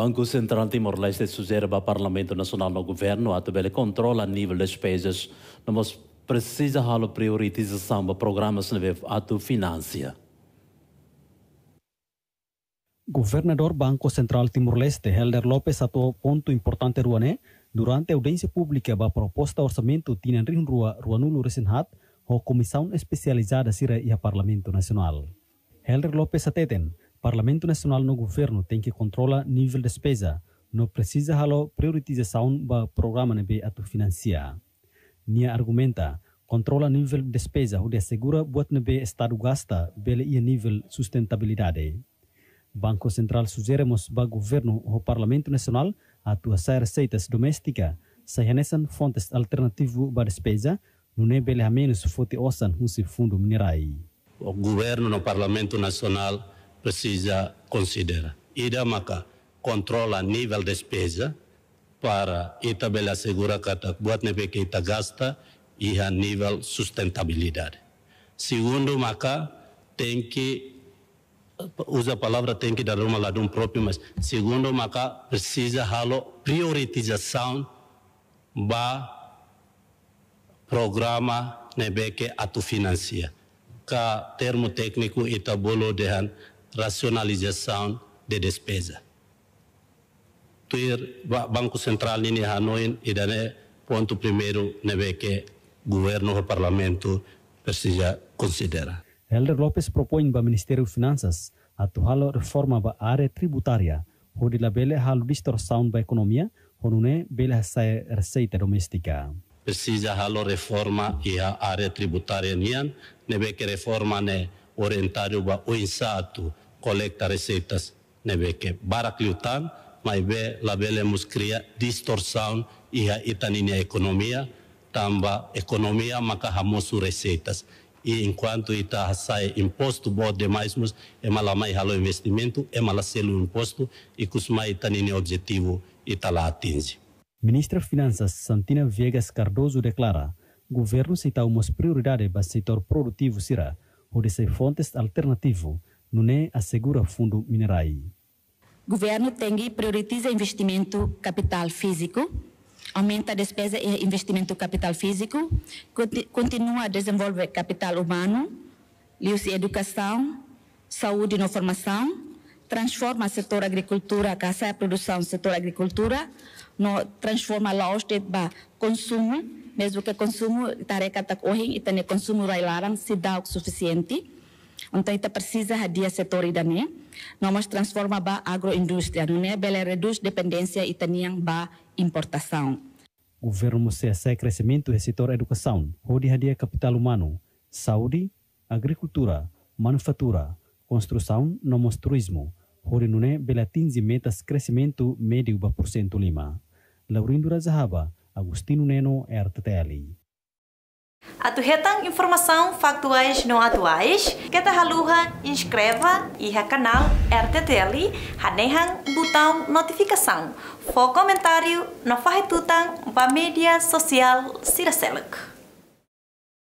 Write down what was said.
Banco Central Timor-Leste sugere Parlamento Nacional no governo controle controla nível das despesas, mas precisa de priorização para programas nível ato financia. Governador Banco Central Timor-Leste, Helder Lopes, atuou ponto importante ruané durante a audiência pública a proposta orçamento tinan rua ruanulo resenhat comissão especializada sira e Parlamento Nacional. Helder Lopes ateten, Parlamento Nacional no governo tem que controlar nível de despesa, não precisa halo priorização do programa de ato financiar. Nia argumenta, controla nível de despesa, o de assegura buat nebe estado gasta, bele e nível sustentabilidade. Banco Central sugeremos ba governo o Parlamento Nacional atua sa receitas doméstica, sa hanesan fontes alternativo ba despesa, no é a menos fote osan hunsi fundo minerai. O governo no Parlamento Nacional precisa considerar. maca, controla nível de despesa para Itabela segura kata buat que kita gasta e a nível sustentabilidade. Segundo, maka tem que usa a palavra tem que dar uma lá de um próprio, mas segundo maka precisa halo prioritização ba programa nebeke atu financia. Ka termo técnico itabolo dehan racionalização de despesa. Tuir Banco Central nini Hanoi e dane ponto primeiro neve que governo e parlamento precisa considerar. Helder Lopes propõe para o Ministério das Finanças atual reforma da a área tributária, onde a bela halo distorção da economia, onde bela sair receita doméstica. Precisa halo reforma e a área tributária nian, nebe que reforma ne orientar o insato coleta receitas nebeke né, barakliutan mas be labelemos cria distorção e a itaninia economia tamba economia maka hamosu receitas e enquanto ita sai imposto bo demais mus é mai halo investimento é malacelo imposto e cusma itaninia objetivo itala atinge Ministra Finanças Santina Viegas Cardoso declara governo cita uma prioridade para setor produtivo será pode ser fontes alternativas, não é assegura fundo minerais. O governo tem que priorizar investimento capital físico, aumenta a despesa e investimento capital físico, continua a desenvolver capital humano, e educação, saúde e formação, transforma o setor agricultura, caça e produção do setor agricultura, no, transforma a loja de consumo, mesmo que consumo tareca tak ohi ita consumo rai larang se dá o suficiente então ita precisa hadia setor ida ne né? nós transforma ba agroindústria não é bela reduz dependência e niang ba importação governo CSE crescimento e setor educação hodi hadia capital humano saúde agricultura manufatura construção nomos turismo hodi nune bela tinzi metas crescimento médio ba porcento cento lima Laurindo Razahaba, Agostino Neno, RTTL. Atuhetang informação factuais não atuais, que ta haluha inscreva e ha canal RTTL, hanehang botão notificação. Fo comentário na farretutang ba mídia social Siraseluk.